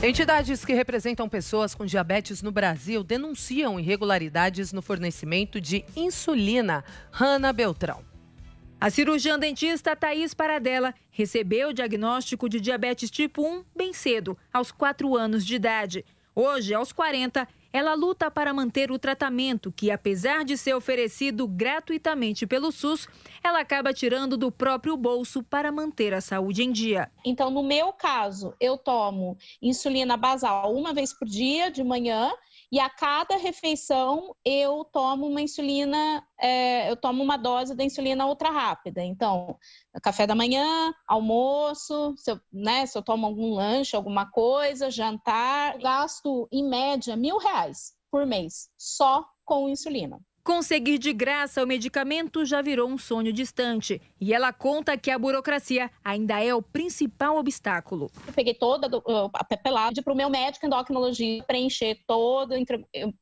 Entidades que representam pessoas com diabetes no Brasil denunciam irregularidades no fornecimento de insulina. Hanna Beltrão. A cirurgiã dentista Thaís Paradela recebeu o diagnóstico de diabetes tipo 1 bem cedo, aos 4 anos de idade. Hoje, aos 40, ela luta para manter o tratamento que, apesar de ser oferecido gratuitamente pelo SUS, ela acaba tirando do próprio bolso para manter a saúde em dia. Então, no meu caso, eu tomo insulina basal uma vez por dia de manhã e a cada refeição eu tomo uma insulina, é, eu tomo uma dose da insulina ultra rápida. Então, café da manhã, almoço, se eu, né, se eu tomo algum lanche, alguma coisa, jantar, gasto em média mil reais por mês só com insulina. Conseguir de graça o medicamento já virou um sonho distante. E ela conta que a burocracia ainda é o principal obstáculo. Eu peguei toda a papelada para o meu médico endocrinologia preencher todo,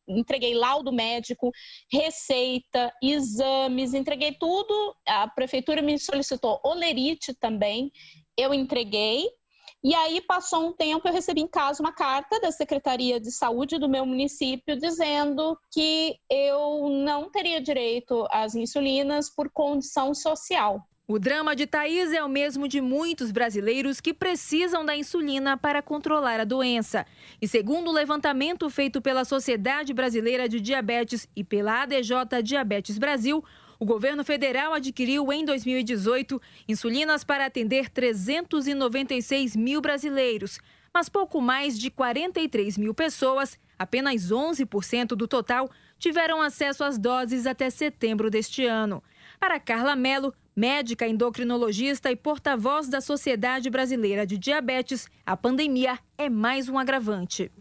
entreguei laudo médico, receita, exames, entreguei tudo. A prefeitura me solicitou olerite também. Eu entreguei, e aí passou um tempo, eu recebi em casa uma carta da Secretaria de Saúde do meu município dizendo que eu não teria direito às insulinas por condição social. O drama de Thaís é o mesmo de muitos brasileiros que precisam da insulina para controlar a doença. E segundo o levantamento feito pela Sociedade Brasileira de Diabetes e pela ADJ Diabetes Brasil, o governo federal adquiriu em 2018 insulinas para atender 396 mil brasileiros, mas pouco mais de 43 mil pessoas, apenas 11% do total, tiveram acesso às doses até setembro deste ano. Para Carla Mello, médica endocrinologista e porta-voz da Sociedade Brasileira de Diabetes, a pandemia é mais um agravante.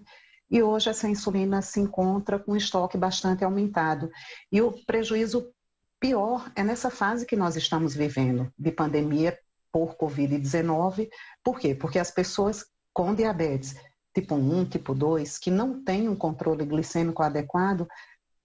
E hoje essa insulina se encontra com um estoque bastante aumentado. E o prejuízo Pior é nessa fase que nós estamos vivendo, de pandemia por Covid-19. Por quê? Porque as pessoas com diabetes tipo 1, tipo 2, que não têm um controle glicêmico adequado,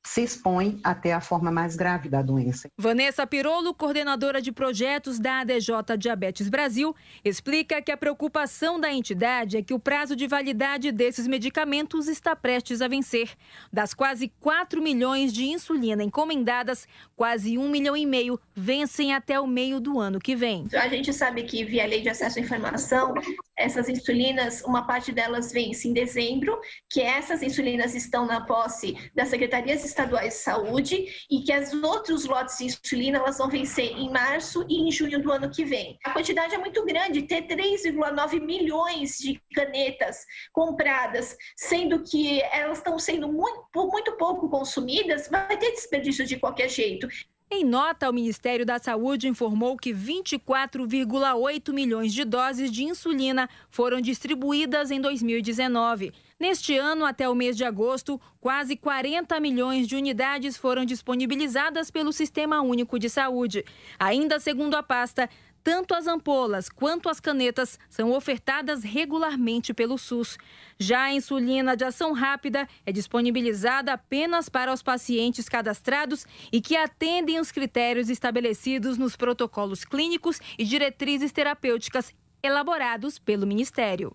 se expõe até a forma mais grave da doença. Vanessa Pirolo, coordenadora de projetos da ADJ Diabetes Brasil, explica que a preocupação da entidade é que o prazo de validade desses medicamentos está prestes a vencer. Das quase 4 milhões de insulina encomendadas, quase 1 milhão e meio vencem até o meio do ano que vem. A gente sabe que, via lei de acesso à informação, essas insulinas, uma parte delas vence em dezembro, que essas insulinas estão na posse das secretarias estaduais de saúde e que as outros lotes de insulina elas vão vencer em março e em junho do ano que vem. A quantidade é muito grande, ter 3,9 milhões de canetas compradas, sendo que elas estão sendo muito, muito pouco consumidas, vai ter desperdício de qualquer jeito. Em nota, o Ministério da Saúde informou que 24,8 milhões de doses de insulina foram distribuídas em 2019. Neste ano, até o mês de agosto, quase 40 milhões de unidades foram disponibilizadas pelo Sistema Único de Saúde. Ainda segundo a pasta, tanto as ampolas quanto as canetas são ofertadas regularmente pelo SUS. Já a insulina de ação rápida é disponibilizada apenas para os pacientes cadastrados e que atendem os critérios estabelecidos nos protocolos clínicos e diretrizes terapêuticas elaborados pelo Ministério.